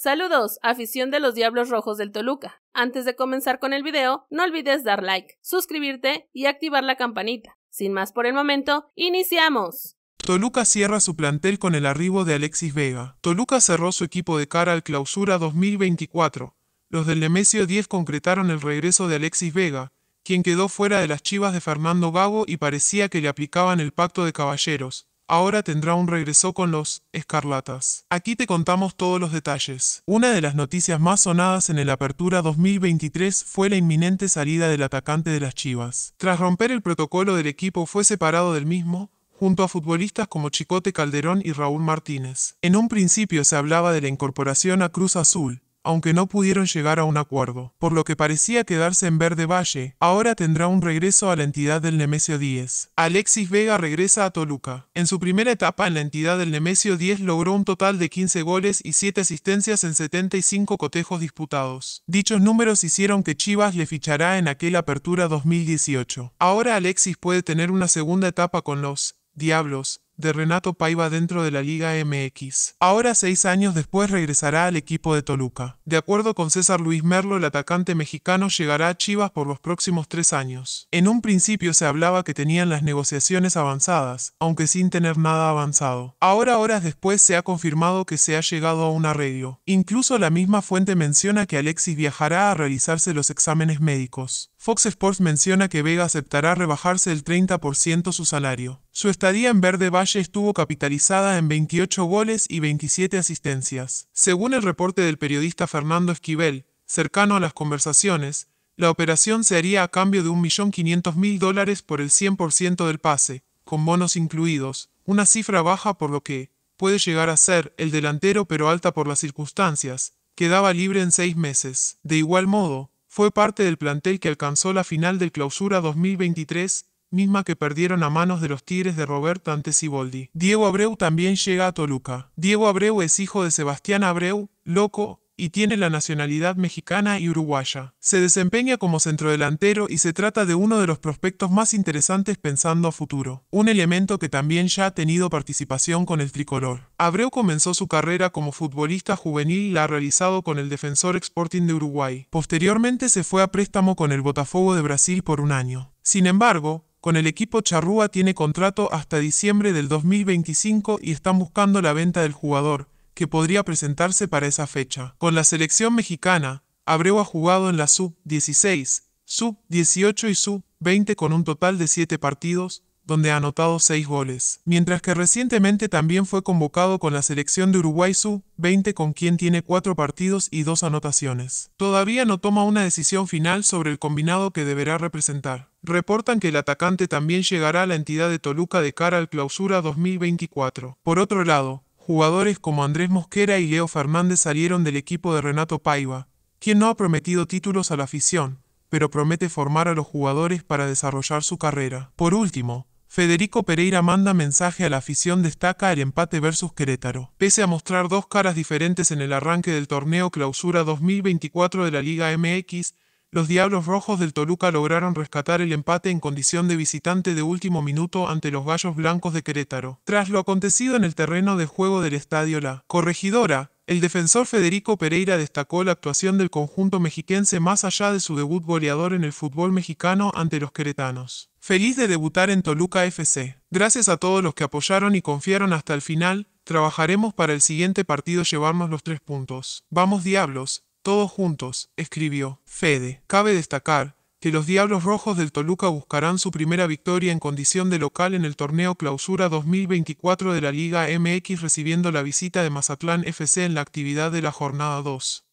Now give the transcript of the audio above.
Saludos, afición de los Diablos Rojos del Toluca. Antes de comenzar con el video, no olvides dar like, suscribirte y activar la campanita. Sin más por el momento, iniciamos. Toluca cierra su plantel con el arribo de Alexis Vega. Toluca cerró su equipo de cara al clausura 2024. Los del Nemesio 10 concretaron el regreso de Alexis Vega, quien quedó fuera de las chivas de Fernando Gago y parecía que le aplicaban el pacto de caballeros ahora tendrá un regreso con los Escarlatas. Aquí te contamos todos los detalles. Una de las noticias más sonadas en el Apertura 2023 fue la inminente salida del atacante de las Chivas. Tras romper el protocolo del equipo fue separado del mismo, junto a futbolistas como Chicote Calderón y Raúl Martínez. En un principio se hablaba de la incorporación a Cruz Azul, aunque no pudieron llegar a un acuerdo. Por lo que parecía quedarse en Verde Valle, ahora tendrá un regreso a la entidad del Nemesio 10. Alexis Vega regresa a Toluca. En su primera etapa en la entidad del Nemesio 10 logró un total de 15 goles y 7 asistencias en 75 cotejos disputados. Dichos números hicieron que Chivas le fichará en aquel apertura 2018. Ahora Alexis puede tener una segunda etapa con los Diablos, de Renato Paiva dentro de la Liga MX. Ahora, seis años después, regresará al equipo de Toluca. De acuerdo con César Luis Merlo, el atacante mexicano llegará a Chivas por los próximos tres años. En un principio se hablaba que tenían las negociaciones avanzadas, aunque sin tener nada avanzado. Ahora, horas después, se ha confirmado que se ha llegado a un arreglo. Incluso la misma fuente menciona que Alexis viajará a realizarse los exámenes médicos. Fox Sports menciona que Vega aceptará rebajarse el 30% su salario. Su estadía en Verde Valle estuvo capitalizada en 28 goles y 27 asistencias. Según el reporte del periodista Fernando Esquivel, cercano a las conversaciones, la operación se haría a cambio de 1.500.000 dólares por el 100% del pase, con bonos incluidos, una cifra baja por lo que puede llegar a ser el delantero pero alta por las circunstancias, quedaba libre en seis meses. De igual modo, fue parte del plantel que alcanzó la final del Clausura 2023, misma que perdieron a manos de los Tigres de Roberto ante Siboldi. Diego Abreu también llega a Toluca. Diego Abreu es hijo de Sebastián Abreu, Loco, y tiene la nacionalidad mexicana y uruguaya. Se desempeña como centrodelantero y se trata de uno de los prospectos más interesantes pensando a futuro, un elemento que también ya ha tenido participación con el tricolor. Abreu comenzó su carrera como futbolista juvenil y la ha realizado con el Defensor Sporting de Uruguay. Posteriormente se fue a préstamo con el Botafogo de Brasil por un año. Sin embargo, con el equipo Charrúa tiene contrato hasta diciembre del 2025 y están buscando la venta del jugador que podría presentarse para esa fecha. Con la selección mexicana, Abreu ha jugado en la sub-16, sub-18 y sub-20 con un total de 7 partidos, donde ha anotado 6 goles. Mientras que recientemente también fue convocado con la selección de Uruguay sub-20 con quien tiene 4 partidos y 2 anotaciones. Todavía no toma una decisión final sobre el combinado que deberá representar. Reportan que el atacante también llegará a la entidad de Toluca de cara al clausura 2024. Por otro lado, Jugadores como Andrés Mosquera y Leo Fernández salieron del equipo de Renato Paiva, quien no ha prometido títulos a la afición, pero promete formar a los jugadores para desarrollar su carrera. Por último, Federico Pereira manda mensaje a la afición destaca el empate versus Querétaro. Pese a mostrar dos caras diferentes en el arranque del torneo clausura 2024 de la Liga MX, los Diablos Rojos del Toluca lograron rescatar el empate en condición de visitante de último minuto ante los Gallos Blancos de Querétaro. Tras lo acontecido en el terreno de juego del Estadio La Corregidora, el defensor Federico Pereira destacó la actuación del conjunto mexiquense más allá de su debut goleador en el fútbol mexicano ante los queretanos. Feliz de debutar en Toluca FC. Gracias a todos los que apoyaron y confiaron hasta el final, trabajaremos para el siguiente partido llevarnos los tres puntos. Vamos diablos, todos juntos, escribió Fede. Cabe destacar que los Diablos Rojos del Toluca buscarán su primera victoria en condición de local en el torneo Clausura 2024 de la Liga MX recibiendo la visita de Mazatlán FC en la actividad de la jornada 2.